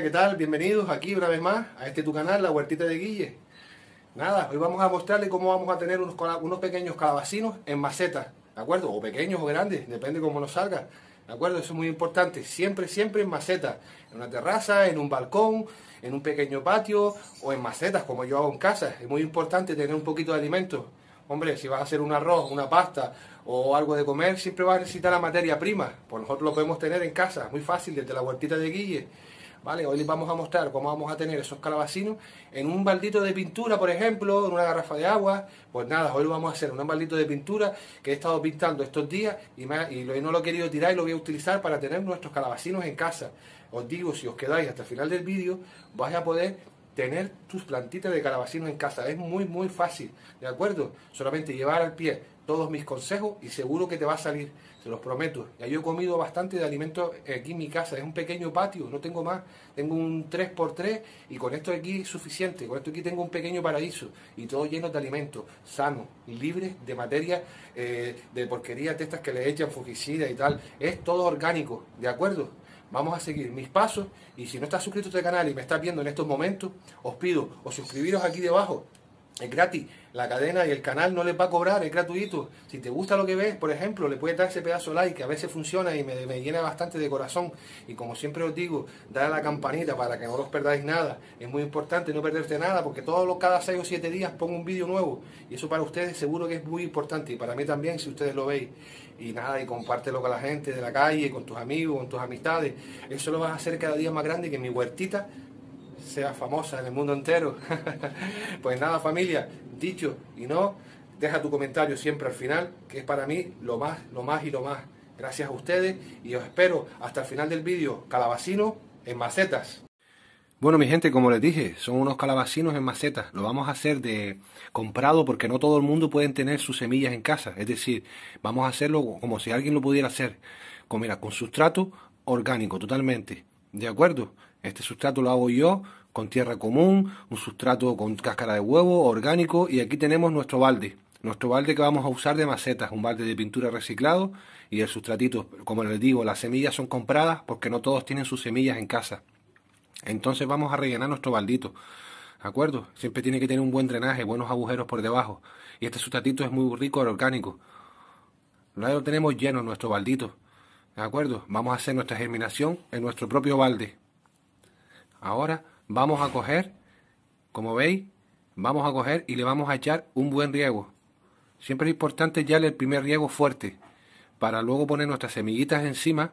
¿qué tal? Bienvenidos aquí una vez más a este tu canal, La Huertita de Guille. Nada, hoy vamos a mostrarle cómo vamos a tener unos, unos pequeños calabacinos en macetas, ¿de acuerdo? O pequeños o grandes, depende cómo nos salga, ¿de acuerdo? Eso es muy importante, siempre, siempre en maceta, en una terraza, en un balcón, en un pequeño patio o en macetas, como yo hago en casa. Es muy importante tener un poquito de alimento. Hombre, si vas a hacer un arroz, una pasta o algo de comer, siempre vas a necesitar la materia prima. Pues nosotros lo podemos tener en casa, muy fácil, desde la huertita de Guille. ¿vale? Hoy les vamos a mostrar cómo vamos a tener esos calabacinos en un baldito de pintura, por ejemplo, en una garrafa de agua. Pues nada, hoy lo vamos a hacer en un baldito de pintura que he estado pintando estos días y, y no lo he querido tirar y lo voy a utilizar para tener nuestros calabacinos en casa. Os digo, si os quedáis hasta el final del vídeo, vais a poder tener tus plantitas de calabacino en casa. Es muy, muy fácil, ¿de acuerdo? Solamente llevar al pie todos mis consejos y seguro que te va a salir, se los prometo. Ya yo he comido bastante de alimentos aquí en mi casa, es un pequeño patio, no tengo más, tengo un 3x3 y con esto aquí suficiente, con esto aquí tengo un pequeño paraíso y todo lleno de alimentos, sano, libre de materia, eh, de porquerías de estas que le echan fungicida y tal. Es todo orgánico, ¿de acuerdo? Vamos a seguir mis pasos y si no estás suscrito a este canal y me estás viendo en estos momentos, os pido os suscribiros aquí debajo. Es gratis, la cadena y el canal no les va a cobrar, es gratuito. Si te gusta lo que ves, por ejemplo, le puedes dar ese pedazo like que a veces funciona y me, llena bastante de corazón. Y como siempre os digo, dar a la campanita para que no os perdáis nada. Es muy importante no perderte nada porque todos los cada 6 o 7 días pongo un vídeo nuevo. Y eso para ustedes seguro que es muy importante y para mí también si ustedes lo veis y nada, y compártelo con la gente de la calle, con tus amigos, con tus amistades. Eso lo vas a hacer cada día más grande que mi huertita sea famosa en el mundo entero. pues nada, familia, dicho y no, deja tu comentario siempre al final, que es para mí lo más, lo más y lo más. Gracias a ustedes y os espero hasta el final del vídeo. Calabacino en macetas. Bueno, mi gente, como les dije, son unos calabacinos en macetas. Lo vamos a hacer de comprado porque no todo el mundo puede tener sus semillas en casa. Es decir, vamos a hacerlo como si alguien lo pudiera hacer. Con, con sustrato orgánico, totalmente. ¿De acuerdo? Este sustrato lo hago yo con tierra común, un sustrato con cáscara de huevo, orgánico. Y aquí tenemos nuestro balde. Nuestro balde que vamos a usar de macetas, un balde de pintura reciclado y el sustratito. Como les digo, las semillas son compradas porque no todos tienen sus semillas en casa. Entonces vamos a rellenar nuestro baldito. ¿De acuerdo? Siempre tiene que tener un buen drenaje, buenos agujeros por debajo. Y este sustatito es muy rico orgánico. Ahora lo tenemos lleno nuestro baldito. ¿De acuerdo? Vamos a hacer nuestra germinación en nuestro propio balde. Ahora vamos a coger, como veis, vamos a coger y le vamos a echar un buen riego. Siempre es importante echarle el primer riego fuerte para luego poner nuestras semillitas encima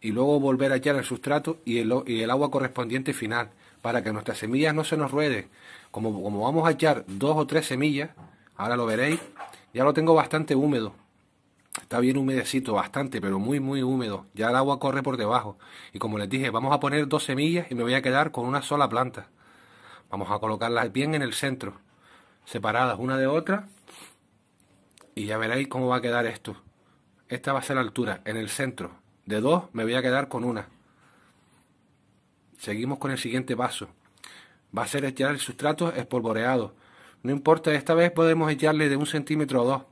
y luego volver a echar el sustrato y el, agua correspondiente final para que nuestras semillas no se nos rueden. Como, como vamos a echar dos o tres semillas, ahora lo veréis, ya lo tengo bastante húmedo. Está bien humedecito, bastante, pero muy, muy húmedo. Ya el agua corre por debajo. Y como les dije, vamos a poner dos semillas y me voy a quedar con una sola planta. Vamos a colocarlas bien en el centro, separadas una de otra. Y ya veréis cómo va a quedar esto. Esta va a ser la altura, en el centro. De dos me voy a quedar con una. Seguimos con el siguiente paso. Va a ser echar el sustrato espolvoreado. No importa, esta vez podemos echarle de un centímetro o dos.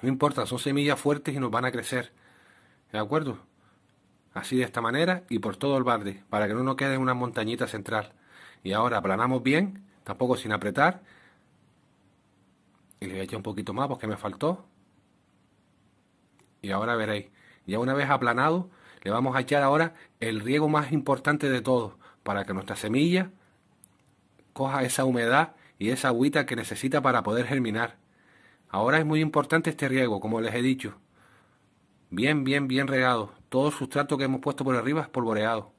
No importa, son semillas fuertes y nos van a crecer. ¿De acuerdo? Así de esta manera y por todo el barde, para que no nos quede una montañita central. Y ahora aplanamos bien, tampoco sin apretar. Y le voy a echar un poquito más porque me faltó. Y ahora veréis. Ya una vez aplanado, le vamos a echar ahora el riego más importante de todo, para que nuestra semilla coja esa humedad y esa agüita que necesita para poder germinar. Ahora es muy importante este riego, como les he dicho. Bien, bien, bien regado. Todo el sustrato que hemos puesto por arriba es polvoreado.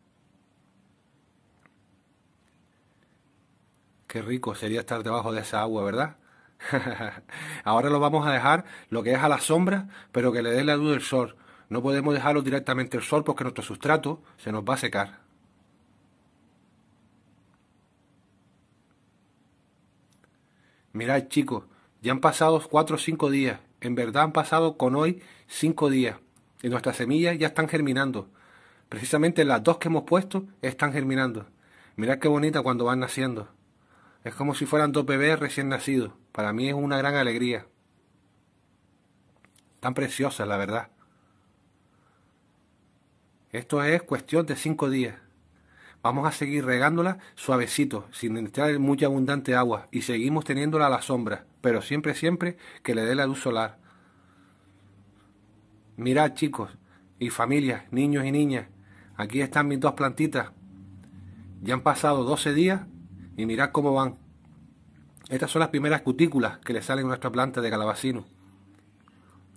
Qué rico sería estar debajo de esa agua, ¿verdad? Ahora lo vamos a dejar lo que es a la sombra, pero que le dé la luz del sol, no podemos dejarlos directamente al sol porque nuestro sustrato se nos va a secar. Mirad chicos, ya han pasado 4 o 5 días. En verdad han pasado con hoy 5 días. Y nuestras semillas ya están germinando. Precisamente las dos que hemos puesto están germinando. Mirad qué bonita cuando van naciendo. Es como si fueran dos bebés recién nacidos. Para mí es una gran alegría. Tan preciosa, la verdad. Esto es cuestión de cinco días. Vamos a seguir regándola suavecito, sin entrar mucha abundante agua, y seguimos teniéndola a la sombra, pero siempre, siempre que le dé la luz solar. Mirad chicos y familias, niños y niñas, aquí están mis dos plantitas. Ya han pasado 12 días y mirad cómo van. Estas son las primeras cutículas que le salen a nuestra planta de calabacino.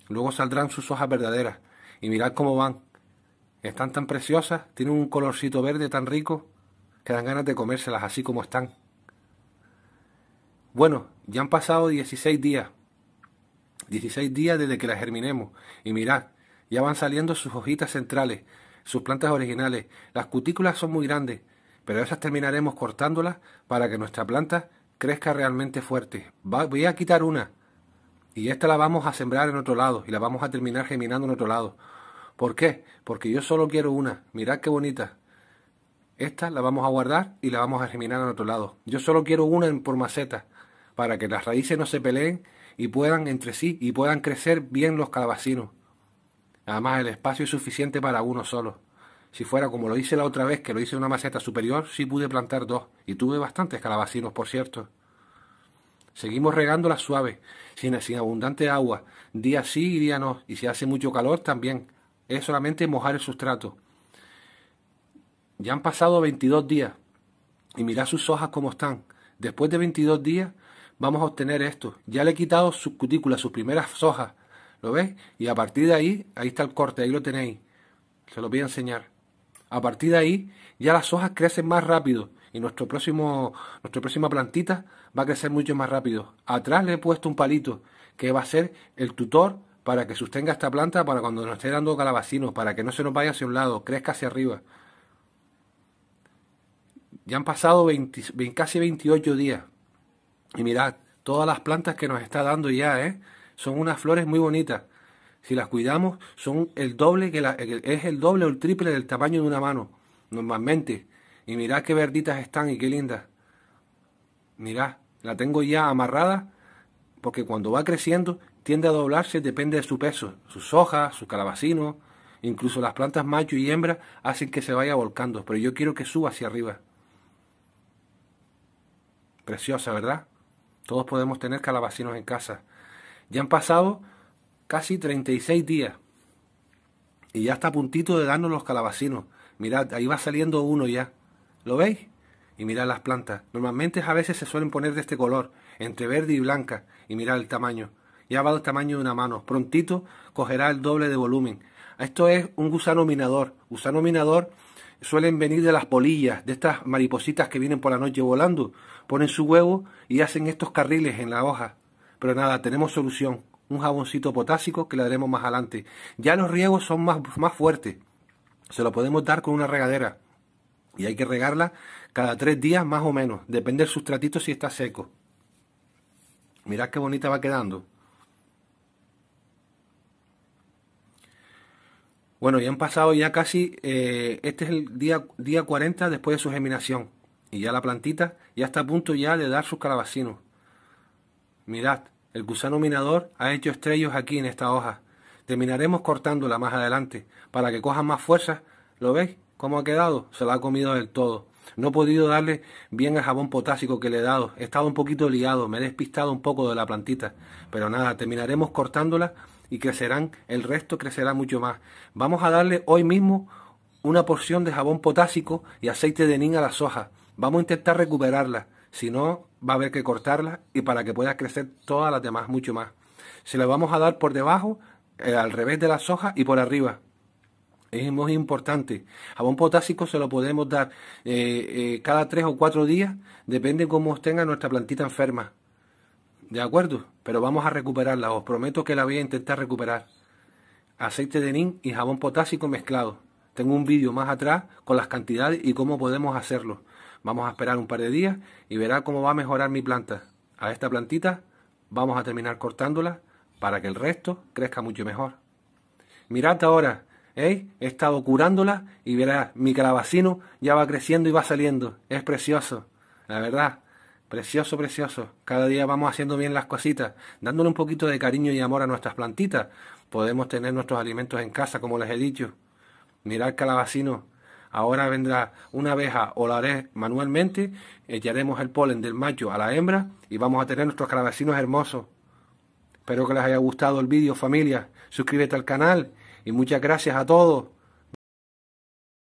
Luego saldrán sus hojas verdaderas y mirad cómo van. Están tan preciosas, tienen un colorcito verde tan rico, que dan ganas de comérselas así como están. Bueno, ya han pasado 16 días. 16 días desde que las germinemos. Y mirad, ya van saliendo sus hojitas centrales, sus plantas originales. Las cutículas son muy grandes, pero esas terminaremos cortándolas para que nuestra planta crezca realmente fuerte. voy a quitar una. Y esta la vamos a sembrar en otro lado y la vamos a terminar germinando en otro lado. ¿Por qué? Porque yo solo quiero una. Mirad qué bonita. Esta la vamos a guardar y la vamos a germinar en otro lado. Yo solo quiero una por maceta para que las raíces no se peleen y puedan entre sí y puedan crecer bien los calabacinos. Además, el espacio es suficiente para uno solo. Si fuera como lo hice la otra vez, que lo hice en una maceta superior, sí pude plantar dos, y tuve bastantes calabacinos, por cierto. Seguimos regándolas suave, sin, sin abundante agua, día sí y día no, y si hace mucho calor también, es solamente mojar el sustrato. Ya han pasado 22 días y mirad sus hojas como están. Después de 22 días vamos a obtener esto. Ya le he quitado sus cutículas, sus primeras hojas. ¿Lo veis? Y a partir de ahí, ahí está el corte, ahí lo tenéis. Se lo voy a enseñar. A partir de ahí, ya las hojas crecen más rápido y nuestro próximo, nuestra próxima plantita va a crecer mucho más rápido. Atrás le he puesto un palito que va a ser el tutor para que sostenga esta planta para cuando nos esté dando calabacinos, para que no se nos vaya hacia un lado, crezca hacia arriba. Ya han pasado casi 28 días. Y mirad, todas las plantas que nos está dando ya, ¿eh? son unas flores muy bonitas. Si las cuidamos, son el doble que es el doble o el triple del tamaño de una mano, normalmente. Y mirad qué verditas están y qué lindas. Mirad, la tengo ya amarrada, porque cuando va creciendo, tiende a doblarse depende de su peso, sus hojas, sus calabacinos, incluso las plantas macho y hembra hacen que se vaya volcando, pero yo quiero que suba hacia arriba. Preciosa, ¿verdad? Todos podemos tener calabacinos en casa. Ya han pasado casi 36 días y ya está a puntito de darnos los calabacinos. Mirad, ahí va saliendo uno ya. ¿Lo veis? Y mirad las plantas. Normalmente a veces se suelen poner de este color, entre verde y blanca. Y mirad el tamaño ya va del tamaño de una mano. Prontito cogerá el doble de volumen. Esto es un gusano minador. Gusano minador suelen venir de las polillas, de estas maripositas que vienen por la noche volando. Ponen su huevo y hacen estos carriles en la hoja. Pero nada, tenemos solución. Un jaboncito potásico que le daremos más adelante. Ya los riegos son más, más fuertes. Se lo podemos dar con una regadera. Y hay que regarla cada tres días más o menos. Depende del sustratito si está seco. Mirad qué bonita va quedando. Bueno, ya han pasado ya casi, eh, este es el día, día 40 después de su germinación. Y ya la plantita ya está a punto ya de dar sus calabacinos. Mirad, el gusano minador ha hecho estrellos aquí en esta hoja. Terminaremos cortándola más adelante para que cojan más fuerza. ¿Lo veis? ¿Cómo ha quedado? Se la ha comido del todo. No he podido darle bien el jabón potásico que le he dado. He estado un poquito liado, me he despistado un poco de la plantita. Pero nada, terminaremos cortándola y crecerán, el resto crecerá mucho más. Vamos a darle hoy mismo una porción de jabón potásico y aceite de nin a las hojas. Vamos a intentar recuperarla si no va a haber que cortarla y para que pueda crecer todas las demás mucho más. Se la vamos a dar por debajo, eh, al revés de las hojas y por arriba. Es muy importante. Jabón potásico se lo podemos dar eh, eh, cada tres o cuatro días, depende cómo tenga nuestra plantita enferma. De acuerdo, pero vamos a recuperarla. Os prometo que la voy a intentar recuperar. Aceite de nin y jabón potásico mezclado. Tengo un vídeo más atrás con las cantidades y cómo podemos hacerlo. Vamos a esperar un par de días y verá cómo va a mejorar mi planta. A esta plantita vamos a terminar cortándola para que el resto crezca mucho mejor. Mirad ahora, ¿eh? he estado curándola y verá, mi calabacino ya va creciendo y va saliendo. Es precioso, la verdad. Precioso, precioso. Cada día vamos haciendo bien las cositas, dándole un poquito de cariño y amor a nuestras plantitas. Podemos tener nuestros alimentos en casa, como les he dicho. Mirad calabacino. Ahora vendrá una abeja, o la haré manualmente, echaremos el polen del macho a la hembra y vamos a tener nuestros calabacinos hermosos. Espero que les haya gustado el vídeo, familia. Suscríbete al canal y muchas gracias a todos.